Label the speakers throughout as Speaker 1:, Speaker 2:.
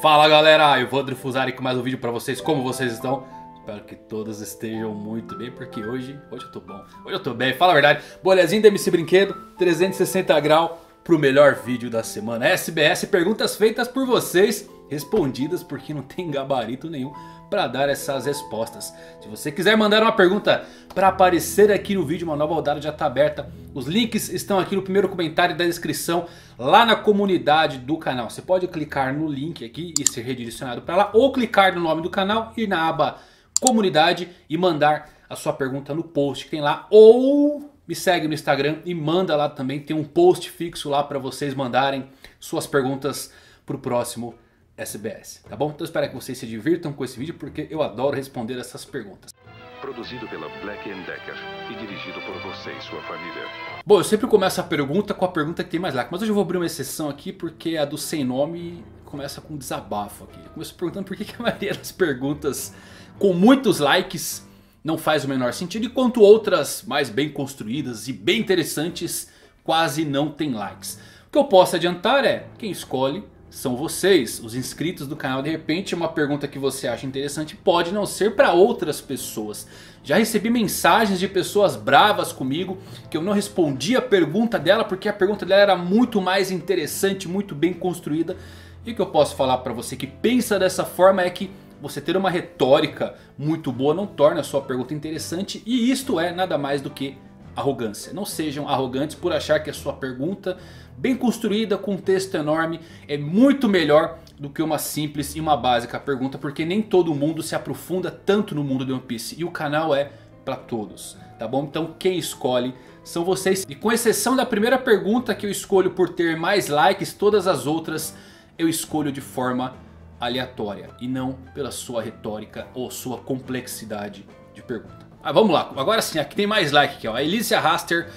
Speaker 1: Fala galera, eu vou Evandro Fusari com mais um vídeo pra vocês, como vocês estão? Espero que todas estejam muito bem, porque hoje, hoje eu tô bom, hoje eu tô bem, fala a verdade. Bolezinho da MC Brinquedo, 360 grau pro melhor vídeo da semana. SBS, é perguntas feitas por vocês, respondidas porque não tem gabarito nenhum para dar essas respostas. Se você quiser mandar uma pergunta para aparecer aqui no vídeo, uma nova rodada já está aberta. Os links estão aqui no primeiro comentário da descrição, lá na comunidade do canal. Você pode clicar no link aqui e ser redirecionado para lá, ou clicar no nome do canal, e na aba comunidade e mandar a sua pergunta no post que tem lá, ou me segue no Instagram e manda lá também, tem um post fixo lá para vocês mandarem suas perguntas para o próximo SBS, tá bom? Então espero que vocês se divirtam com esse vídeo porque eu adoro responder essas perguntas. Produzido pela Black Decker e dirigido por você e sua família. Bom, eu sempre começo a pergunta com a pergunta que tem mais lá, mas hoje eu vou abrir uma exceção aqui porque a do sem nome começa com um desabafo aqui. Eu começo perguntando por que, que a maioria das perguntas com muitos likes não faz o menor sentido, enquanto outras mais bem construídas e bem interessantes quase não tem likes. O que eu posso adiantar é, quem escolhe são vocês, os inscritos do canal. De repente, uma pergunta que você acha interessante pode não ser para outras pessoas. Já recebi mensagens de pessoas bravas comigo que eu não respondi a pergunta dela porque a pergunta dela era muito mais interessante, muito bem construída. E o que eu posso falar para você que pensa dessa forma é que você ter uma retórica muito boa não torna a sua pergunta interessante e isto é nada mais do que arrogância. Não sejam arrogantes por achar que a sua pergunta, bem construída, com um texto enorme, é muito melhor do que uma simples e uma básica pergunta, porque nem todo mundo se aprofunda tanto no mundo de One Piece. E o canal é para todos, tá bom? Então quem escolhe são vocês. E com exceção da primeira pergunta que eu escolho por ter mais likes, todas as outras eu escolho de forma aleatória. E não pela sua retórica ou sua complexidade de pergunta. Ah, vamos lá, agora sim, aqui tem mais like aqui, ó. A Elise Raster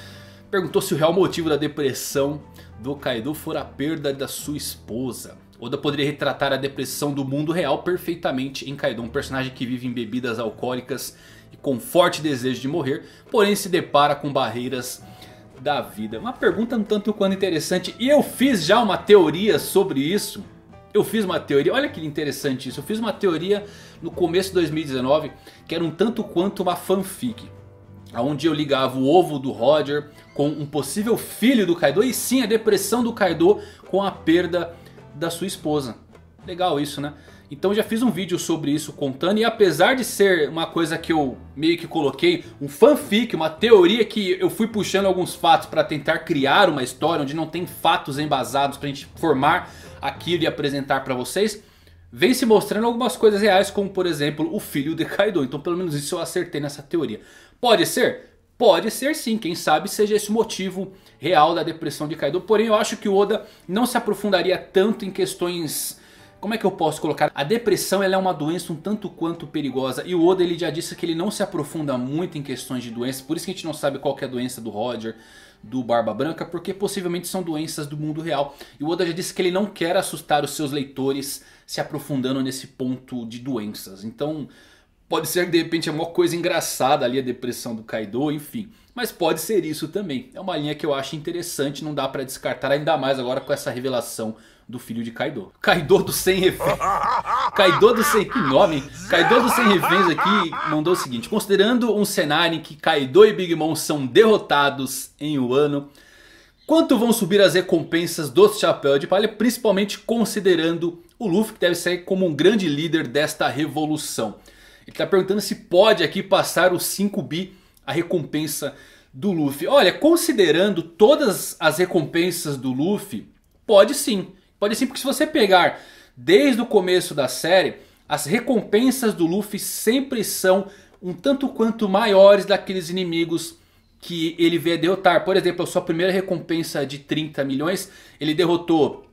Speaker 1: perguntou se o real motivo da depressão do Kaido for a perda da sua esposa. Oda poderia retratar a depressão do mundo real perfeitamente em Kaido, um personagem que vive em bebidas alcoólicas e com forte desejo de morrer, porém se depara com barreiras da vida. Uma pergunta um tanto quanto interessante e eu fiz já uma teoria sobre isso eu fiz uma teoria, olha que interessante isso. Eu fiz uma teoria no começo de 2019 que era um tanto quanto uma fanfic. Onde eu ligava o ovo do Roger com um possível filho do Kaido e sim a depressão do Kaido com a perda da sua esposa. Legal isso né? Então já fiz um vídeo sobre isso contando e apesar de ser uma coisa que eu meio que coloquei, um fanfic, uma teoria que eu fui puxando alguns fatos para tentar criar uma história onde não tem fatos embasados a gente formar aquilo e apresentar para vocês, vem se mostrando algumas coisas reais como por exemplo o filho de Kaido, então pelo menos isso eu acertei nessa teoria. Pode ser? Pode ser sim, quem sabe seja esse o motivo real da depressão de Kaido, porém eu acho que o Oda não se aprofundaria tanto em questões como é que eu posso colocar? A depressão ela é uma doença um tanto quanto perigosa e o Oda ele já disse que ele não se aprofunda muito em questões de doenças, por isso que a gente não sabe qual é a doença do Roger, do Barba Branca, porque possivelmente são doenças do mundo real. E o Oda já disse que ele não quer assustar os seus leitores se aprofundando nesse ponto de doenças. Então pode ser que de repente é uma coisa engraçada ali a depressão do Kaido, enfim. Mas pode ser isso também. É uma linha que eu acho interessante, não dá pra descartar ainda mais agora com essa revelação do filho de Kaido. Kaido do Sem Reféns. Kaido do Sem... Que nome, Kaido do Sem Reféns aqui mandou o seguinte. Considerando um cenário em que Kaido e Big Mom são derrotados em um ano... Quanto vão subir as recompensas do Chapéu de Palha? Principalmente considerando o Luffy que deve sair como um grande líder desta revolução. Ele está perguntando se pode aqui passar os 5 bi a recompensa do Luffy. Olha, considerando todas as recompensas do Luffy, pode sim. Pode sim, porque se você pegar desde o começo da série, as recompensas do Luffy sempre são um tanto quanto maiores daqueles inimigos que ele vê derrotar. Por exemplo, a sua primeira recompensa de 30 milhões, ele derrotou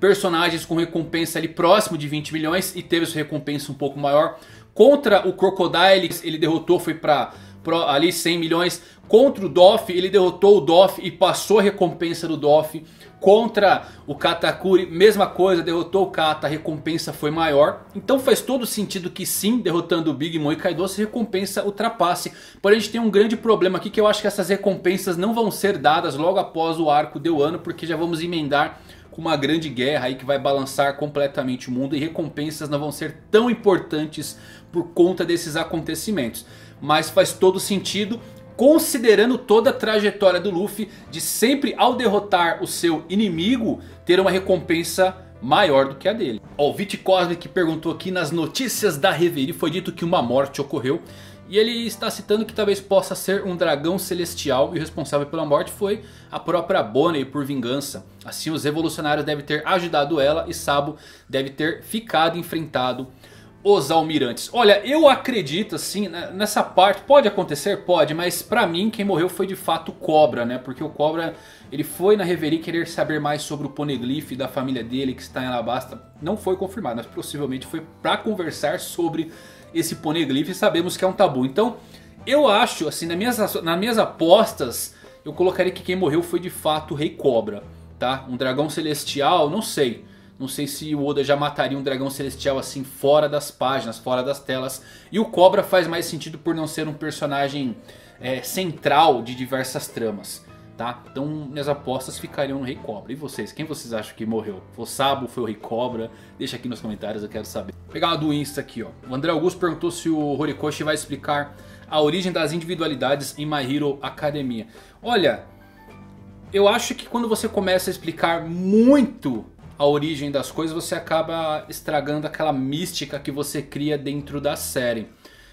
Speaker 1: personagens com recompensa ali próximo de 20 milhões e teve sua recompensa um pouco maior. Contra o Crocodile ele derrotou, foi para ali 100 milhões. Contra o Doff, ele derrotou o Doff e passou a recompensa do Doff. Contra o Katakuri, mesma coisa, derrotou o Kata, a recompensa foi maior. Então faz todo sentido que sim, derrotando o Big Mom e Kaido, se recompensa ultrapasse. Porém a gente tem um grande problema aqui que eu acho que essas recompensas não vão ser dadas logo após o arco de Wano. Porque já vamos emendar com uma grande guerra aí que vai balançar completamente o mundo. E recompensas não vão ser tão importantes por conta desses acontecimentos mas faz todo sentido considerando toda a trajetória do Luffy de sempre ao derrotar o seu inimigo ter uma recompensa maior do que a dele. o Vit Cosmic perguntou aqui nas notícias da Reverie foi dito que uma morte ocorreu. E ele está citando que talvez possa ser um dragão celestial e o responsável pela morte foi a própria Bonnie por vingança. Assim os revolucionários devem ter ajudado ela e Sabo deve ter ficado enfrentado os almirantes. Olha, eu acredito assim, né, nessa parte, pode acontecer? Pode, mas pra mim quem morreu foi de fato o Cobra, né? Porque o Cobra, ele foi na reverie querer saber mais sobre o Poneglyph da família dele que está em Alabasta. Não foi confirmado, mas possivelmente foi pra conversar sobre esse Poneglyph e sabemos que é um tabu. Então, eu acho, assim, nas minhas, nas minhas apostas, eu colocaria que quem morreu foi de fato o Rei Cobra, tá? Um dragão celestial, não sei. Não sei se o Oda já mataria um dragão celestial assim fora das páginas, fora das telas. E o Cobra faz mais sentido por não ser um personagem é, central de diversas tramas. Tá? Então minhas apostas ficariam no Rei Cobra. E vocês? Quem vocês acham que morreu? Foi o Sabo? Foi o Rei Cobra? Deixa aqui nos comentários, eu quero saber. Vou pegar uma do Insta aqui, ó. O André Augusto perguntou se o Horikoshi vai explicar a origem das individualidades em My Hero Academia. Olha, eu acho que quando você começa a explicar muito a origem das coisas, você acaba estragando aquela mística que você cria dentro da série.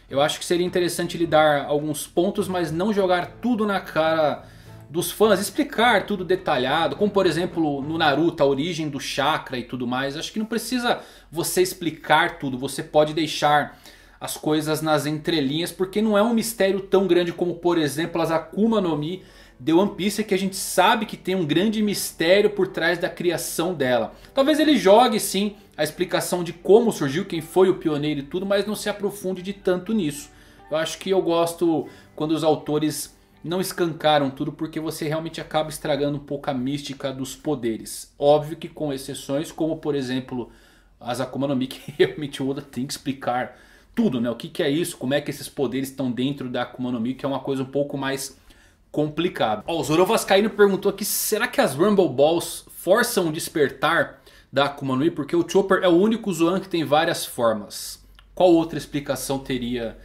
Speaker 1: Eu acho que seria interessante lhe dar alguns pontos, mas não jogar tudo na cara dos fãs, explicar tudo detalhado, como por exemplo no Naruto a origem do chakra e tudo mais. Acho que não precisa você explicar tudo, você pode deixar as coisas nas entrelinhas, porque não é um mistério tão grande como por exemplo as Akuma no Mi The One Piece é que a gente sabe que tem um grande mistério por trás da criação dela. Talvez ele jogue sim a explicação de como surgiu, quem foi o pioneiro e tudo, mas não se aprofunde de tanto nisso. Eu acho que eu gosto quando os autores não escancaram tudo porque você realmente acaba estragando um pouco a mística dos poderes. Óbvio que com exceções como por exemplo as Akuma no Mi que realmente o Oda tem que explicar tudo, né? O que, que é isso, como é que esses poderes estão dentro da Akuma no Mi que é uma coisa um pouco mais complicado. Ó, o Zoro Vascaíno perguntou aqui, será que as Rumble Balls forçam o despertar da Akuma no Mi? Porque o Chopper é o único Zoan que tem várias formas. Qual outra explicação teria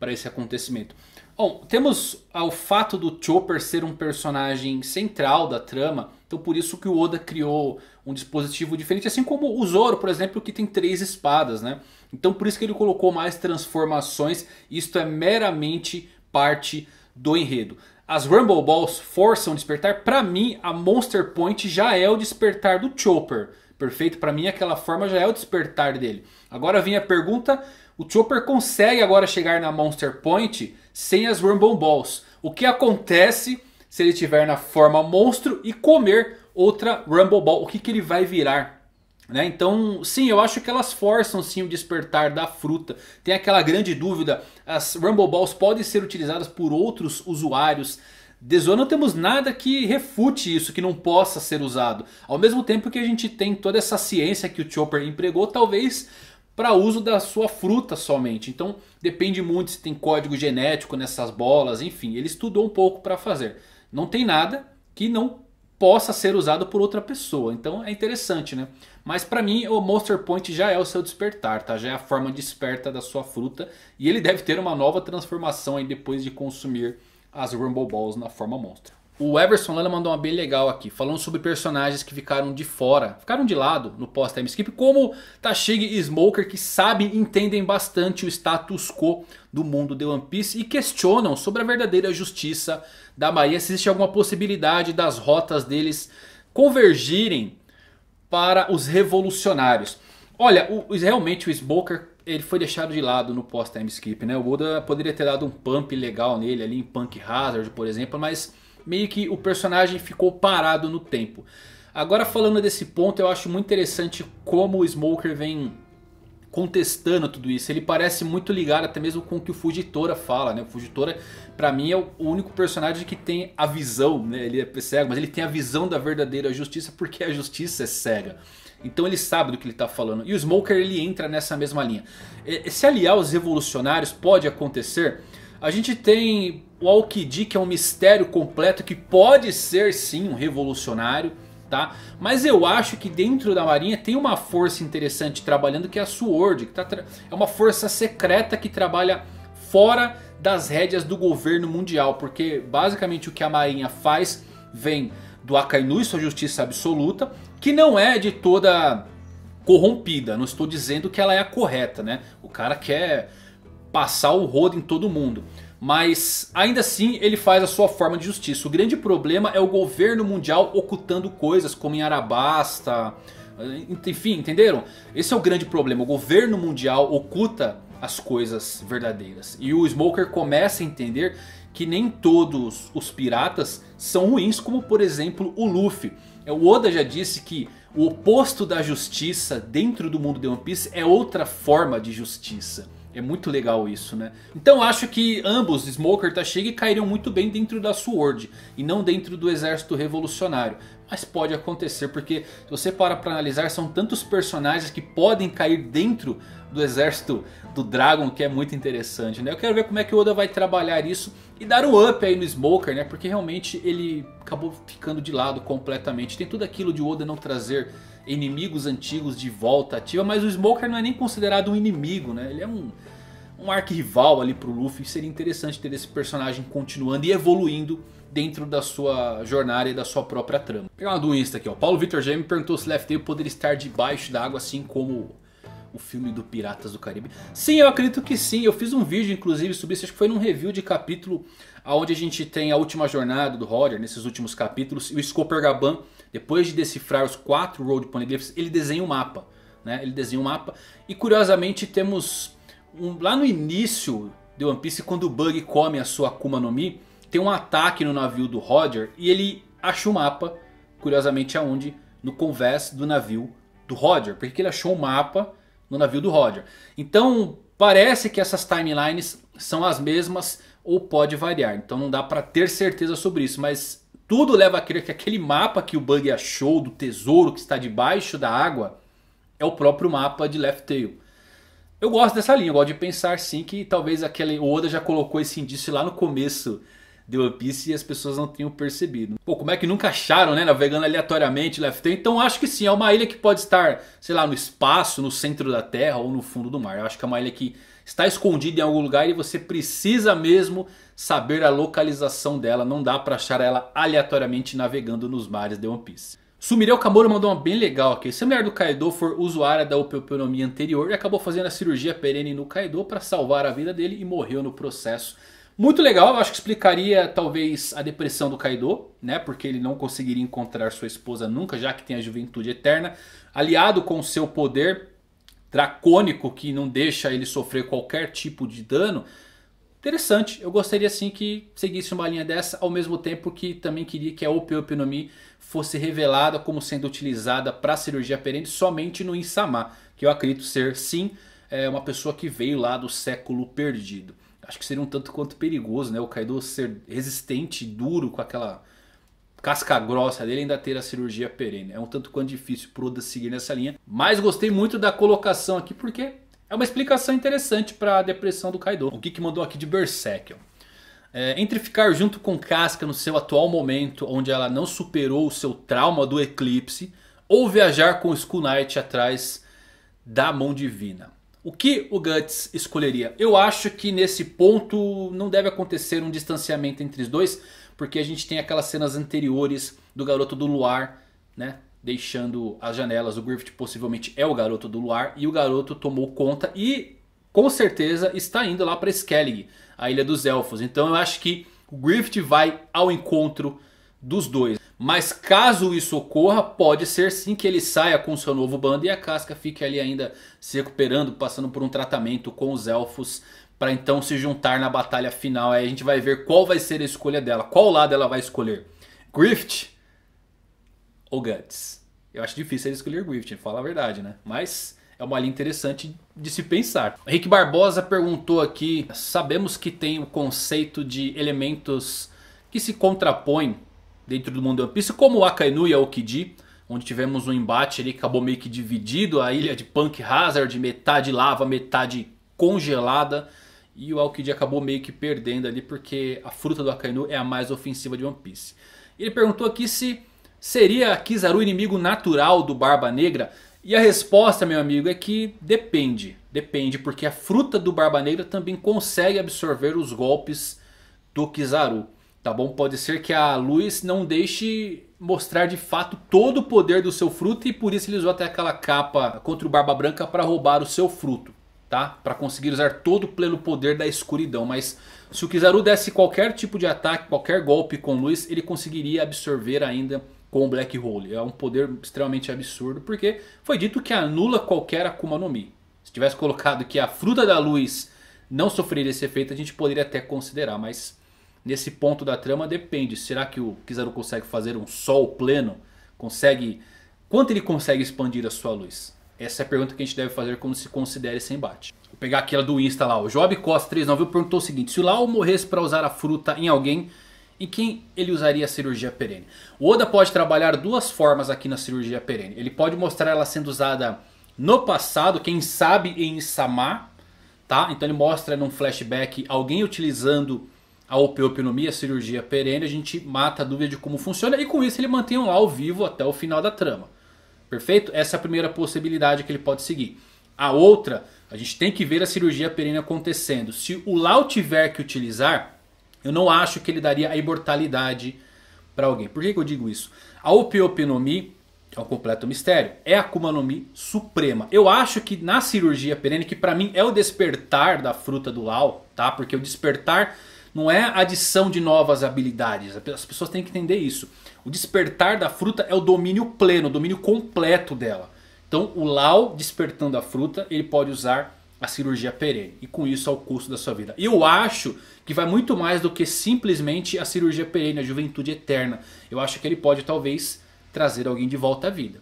Speaker 1: para esse acontecimento? Bom, temos o fato do Chopper ser um personagem central da trama, então por isso que o Oda criou um dispositivo diferente, assim como o Zoro, por exemplo, que tem três espadas, né? Então por isso que ele colocou mais transformações, isto é meramente parte do enredo. As Rumble Balls forçam despertar. Para mim, a Monster Point já é o despertar do Chopper. Perfeito? Para mim, aquela forma já é o despertar dele. Agora vem a pergunta: o Chopper consegue agora chegar na Monster Point sem as Rumble Balls? O que acontece se ele estiver na forma monstro e comer outra Rumble Ball? O que, que ele vai virar? Né? Então, sim, eu acho que elas forçam sim o despertar da fruta. Tem aquela grande dúvida: as Rumble Balls podem ser utilizadas por outros usuários. De Zoa não temos nada que refute isso, que não possa ser usado. Ao mesmo tempo que a gente tem toda essa ciência que o Chopper empregou, talvez para uso da sua fruta somente. Então depende muito se tem código genético nessas bolas, enfim, ele estudou um pouco para fazer. Não tem nada que não possa ser usado por outra pessoa. Então é interessante, né? Mas para mim o Monster Point já é o seu despertar, tá? Já é a forma desperta da sua fruta e ele deve ter uma nova transformação aí depois de consumir as Rumble Balls na forma Monster. O Everson Lana mandou uma bem legal aqui, falando sobre personagens que ficaram de fora, ficaram de lado no pós-time skip, como Tashig e Smoker, que sabem e entendem bastante o status quo do mundo de One Piece e questionam sobre a verdadeira justiça da Maria, se existe alguma possibilidade das rotas deles convergirem para os revolucionários. Olha, o, realmente o Smoker ele foi deixado de lado no pós-time skip, né? O Oda poderia ter dado um pump legal nele ali em Punk Hazard, por exemplo, mas meio que o personagem ficou parado no tempo. Agora falando desse ponto, eu acho muito interessante como o Smoker vem contestando tudo isso. Ele parece muito ligado até mesmo com o que o Fugitora fala, né? O Fugitora, pra mim, é o único personagem que tem a visão, né? Ele é cego, mas ele tem a visão da verdadeira justiça porque a justiça é cega. Então ele sabe do que ele tá falando. E o Smoker, ele entra nessa mesma linha. Se aliar os revolucionários pode acontecer... A gente tem o Alkidi, que é um mistério completo que pode ser sim um revolucionário. Tá? Mas eu acho que dentro da marinha tem uma força interessante trabalhando que é a SWORD. Que tá é uma força secreta que trabalha fora das rédeas do governo mundial. Porque basicamente o que a marinha faz vem do Akainu e sua é justiça absoluta. Que não é de toda corrompida. Não estou dizendo que ela é a correta, né? O cara quer passar o rodo em todo mundo. Mas ainda assim ele faz a sua forma de justiça. O grande problema é o governo mundial ocultando coisas como em Arabasta. Eh, enfim, entenderam? Esse é o grande problema. O governo mundial oculta as coisas verdadeiras. E o Smoker começa a entender que nem todos os piratas são ruins, como por exemplo o Luffy. É, o Oda já disse que o oposto da justiça dentro do mundo de One Piece é outra forma de justiça. É muito legal isso, né? Então acho que ambos, Smoker e Tashig, cairiam muito bem dentro da SWORD. E não dentro do exército revolucionário. Mas pode acontecer, porque se você para pra analisar, são tantos personagens que podem cair dentro do exército do Dragon, que é muito interessante, né? Eu quero ver como é que o Oda vai trabalhar isso e dar um up aí no Smoker, né? Porque realmente ele acabou ficando de lado completamente. Tem tudo aquilo de Oda não trazer inimigos antigos de volta ativa, mas o Smoker não é nem considerado um inimigo, né? Ele é um, um arquirrival ali pro Luffy. Seria interessante ter esse personagem continuando e evoluindo dentro da sua jornada e da sua própria trama. Vou pegar uma do Insta aqui, ó. Paulo Vitor me perguntou se Left Tail poderia estar debaixo da água assim como o filme do Piratas do Caribe. Sim, eu acredito que sim. Eu fiz um vídeo, inclusive, sobre isso. Acho que foi num review de capítulo onde a gente tem a última jornada do Roger, nesses últimos capítulos. E o Scoper Gaban depois de decifrar os quatro Road Poneglyphs, ele desenha um mapa. Né? Ele desenha um mapa. E curiosamente temos um, lá no início de One Piece, quando o Bug come a sua Akuma no Mi, tem um ataque no navio do Roger e ele acha o um mapa, curiosamente aonde? No convés do navio do Roger, porque ele achou o um mapa no navio do Roger. Então parece que essas timelines são as mesmas ou pode variar, então não dá para ter certeza sobre isso, mas tudo leva a crer que aquele mapa que o Bug achou do tesouro que está debaixo da água é o próprio mapa de Left Tail. Eu gosto dessa linha, eu gosto de pensar sim que talvez aquele Oda já colocou esse indício lá no começo de One Piece e as pessoas não tenham percebido. Pô, como é que nunca acharam, né? Navegando aleatoriamente Left Tail. Então acho que sim, é uma ilha que pode estar, sei lá, no espaço, no centro da Terra ou no fundo do mar. Eu acho que é uma ilha que está escondida em algum lugar e você precisa mesmo saber a localização dela. Não dá para achar ela aleatoriamente navegando nos mares de One Piece. Sumireu Kamoro mandou uma bem legal aqui. Se a mulher do Kaido for usuária da opeoponomia anterior e acabou fazendo a cirurgia perene no Kaido para salvar a vida dele e morreu no processo. Muito legal, eu acho que explicaria talvez a depressão do Kaido, né? Porque ele não conseguiria encontrar sua esposa nunca, já que tem a juventude eterna. Aliado com o seu poder, dracônico que não deixa ele sofrer qualquer tipo de dano. Interessante, eu gostaria sim que seguisse uma linha dessa, ao mesmo tempo que também queria que a Opeopinomi fosse revelada como sendo utilizada para cirurgia perene somente no Insama, que eu acredito ser sim é, uma pessoa que veio lá do século perdido. Acho que seria um tanto quanto perigoso, né? O Kaido ser resistente e duro com aquela casca grossa dele ainda ter a cirurgia perene. É um tanto quanto difícil pro Oda seguir nessa linha. Mas gostei muito da colocação aqui porque é uma explicação interessante para a depressão do Kaido. O que que mandou aqui de Berserk? É, entre ficar junto com Casca no seu atual momento, onde ela não superou o seu trauma do eclipse, ou viajar com o Skull Knight atrás da mão divina. O que o Guts escolheria? Eu acho que nesse ponto não deve acontecer um distanciamento entre os dois, porque a gente tem aquelas cenas anteriores do garoto do luar, né? Deixando as janelas, o Griffith possivelmente é o garoto do luar e o garoto tomou conta e com certeza está indo lá para Skellig, a ilha dos elfos. Então eu acho que o Griffith vai ao encontro dos dois. Mas caso isso ocorra, pode ser sim que ele saia com seu novo bando e a casca fique ali ainda se recuperando, passando por um tratamento com os elfos para então se juntar na batalha final. Aí a gente vai ver qual vai ser a escolha dela, qual lado ela vai escolher. Grift ou Guts? Eu acho difícil ele escolher Grift, fala a verdade, né? Mas é uma linha interessante de se pensar. Henrique Barbosa perguntou aqui, sabemos que tem o conceito de elementos que se contrapõem dentro do mundo de One Piece, como o Akainu e a Okiji, onde tivemos um embate ali que acabou meio que dividido, a ilha de Punk Hazard, metade lava, metade congelada, e o Aokiji acabou meio que perdendo ali porque a fruta do Akainu é a mais ofensiva de One Piece. Ele perguntou aqui se seria a Kizaru inimigo natural do Barba Negra, e a resposta, meu amigo, é que depende. Depende, porque a fruta do Barba Negra também consegue absorver os golpes do Kizaru. Tá bom? Pode ser que a luz não deixe mostrar de fato todo o poder do seu fruto e por isso ele usou até aquela capa contra o Barba Branca para roubar o seu fruto, tá? Para conseguir usar todo o pleno poder da escuridão, mas se o Kizaru desse qualquer tipo de ataque, qualquer golpe com luz, ele conseguiria absorver ainda com o Black Hole. É um poder extremamente absurdo porque foi dito que anula qualquer Akuma no Mi. Se tivesse colocado que a fruta da luz não sofreria esse efeito, a gente poderia até considerar, mas nesse ponto da trama depende. Será que o Kizaru consegue fazer um sol pleno? Consegue. Quanto ele consegue expandir a sua luz? Essa é a pergunta que a gente deve fazer quando se considera esse embate. Vou pegar aquela do Insta lá. O Job Costa 39 perguntou o seguinte: se o Lau morresse para usar a fruta em alguém, em quem ele usaria a cirurgia perene? O Oda pode trabalhar duas formas aqui na cirurgia perene. Ele pode mostrar ela sendo usada no passado, quem sabe em Samar, tá? Então ele mostra num flashback alguém utilizando a opeopenomia, a cirurgia perene, a gente mata a dúvida de como funciona e com isso ele mantém um ao vivo até o final da trama. Perfeito? Essa é a primeira possibilidade que ele pode seguir. A outra, a gente tem que ver a cirurgia perene acontecendo. Se o Lau tiver que utilizar, eu não acho que ele daria a imortalidade para alguém. Por que, que eu digo isso? A opeopenomia é um completo mistério. É a Akuma no Mi suprema. Eu acho que na cirurgia perene, que para mim é o despertar da fruta do Lau, tá? Porque o despertar não é adição de novas habilidades. As pessoas têm que entender isso. O despertar da fruta é o domínio pleno, o domínio completo dela. Então o Lao despertando a fruta, ele pode usar a cirurgia perene. E com isso ao custo da sua vida. Eu acho que vai muito mais do que simplesmente a cirurgia perene, a juventude eterna. Eu acho que ele pode talvez trazer alguém de volta à vida.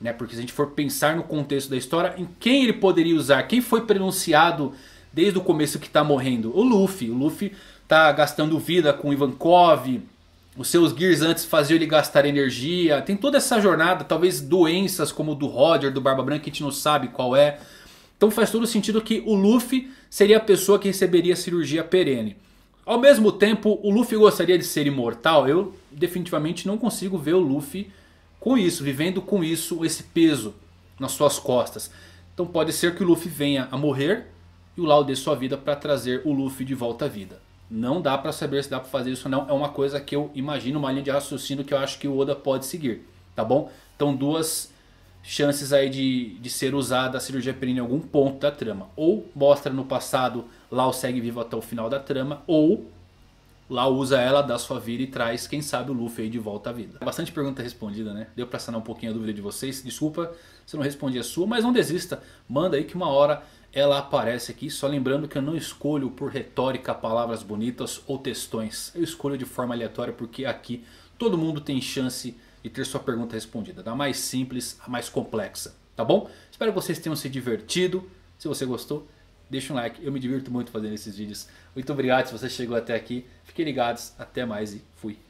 Speaker 1: Né? Porque se a gente for pensar no contexto da história, em quem ele poderia usar? Quem foi pronunciado desde o começo que está morrendo? O Luffy. O Luffy tá gastando vida com Ivankov, os seus Gears antes faziam ele gastar energia. Tem toda essa jornada, talvez doenças como do Roger, do Barba Branca, que a gente não sabe qual é. Então faz todo sentido que o Luffy seria a pessoa que receberia a cirurgia perene. Ao mesmo tempo, o Luffy gostaria de ser imortal? Eu definitivamente não consigo ver o Luffy com isso, vivendo com isso, esse peso nas suas costas. Então pode ser que o Luffy venha a morrer e o Lao dê sua vida para trazer o Luffy de volta à vida. Não dá para saber se dá para fazer isso ou não. É uma coisa que eu imagino, uma linha de raciocínio que eu acho que o Oda pode seguir, tá bom? Então duas chances aí de, de ser usada a cirurgia perina em algum ponto da trama. Ou mostra no passado, Lau segue vivo até o final da trama, ou Lau usa ela, dá sua vida e traz, quem sabe, o Luffy aí de volta à vida. Bastante pergunta respondida, né? Deu pra sanar um pouquinho a dúvida de vocês. Desculpa se eu não respondi a sua, mas não desista. Manda aí que uma hora ela aparece aqui. Só lembrando que eu não escolho por retórica palavras bonitas ou textões. Eu escolho de forma aleatória porque aqui todo mundo tem chance de ter sua pergunta respondida. Da mais simples à mais complexa, tá bom? Espero que vocês tenham se divertido. Se você gostou, deixa um like. Eu me divirto muito fazendo esses vídeos. Muito obrigado se você chegou até aqui. Fiquem ligados. Até mais e fui.